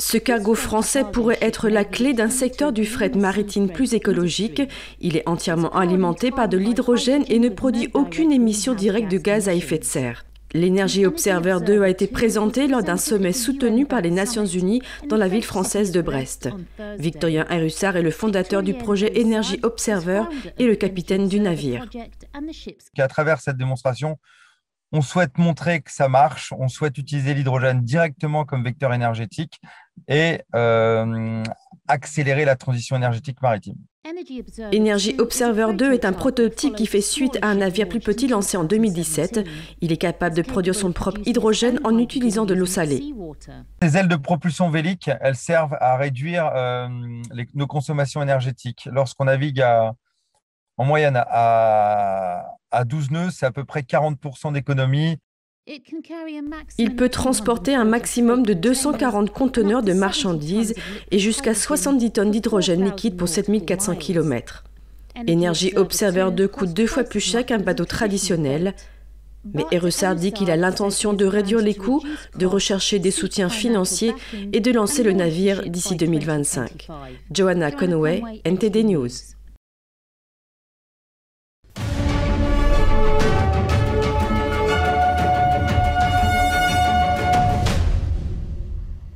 Ce cargo français pourrait être la clé d'un secteur du fret maritime plus écologique. Il est entièrement alimenté par de l'hydrogène et ne produit aucune émission directe de gaz à effet de serre. L'énergie Observer 2 a été présentée lors d'un sommet soutenu par les Nations Unies dans la ville française de Brest. Victorien Arussard est le fondateur du projet Énergie Observer et le capitaine du navire. À travers cette démonstration, on souhaite montrer que ça marche, on souhaite utiliser l'hydrogène directement comme vecteur énergétique et euh, accélérer la transition énergétique maritime. Energy Observer 2 est un prototype qui fait suite à un navire plus petit lancé en 2017. Il est capable de produire son propre hydrogène en utilisant de l'eau salée. Ces ailes de propulsion vélique, elles servent à réduire euh, nos consommations énergétiques. Lorsqu'on navigue en moyenne à, à 12 nœuds, c'est à peu près 40% d'économie il peut transporter un maximum de 240 conteneurs de marchandises et jusqu'à 70 tonnes d'hydrogène liquide pour 7400 km. Énergie Observer 2 coûte deux fois plus cher qu'un bateau traditionnel, mais Erussard dit qu'il a l'intention de réduire les coûts, de rechercher des soutiens financiers et de lancer le navire d'ici 2025. Joanna Conway, NTD News.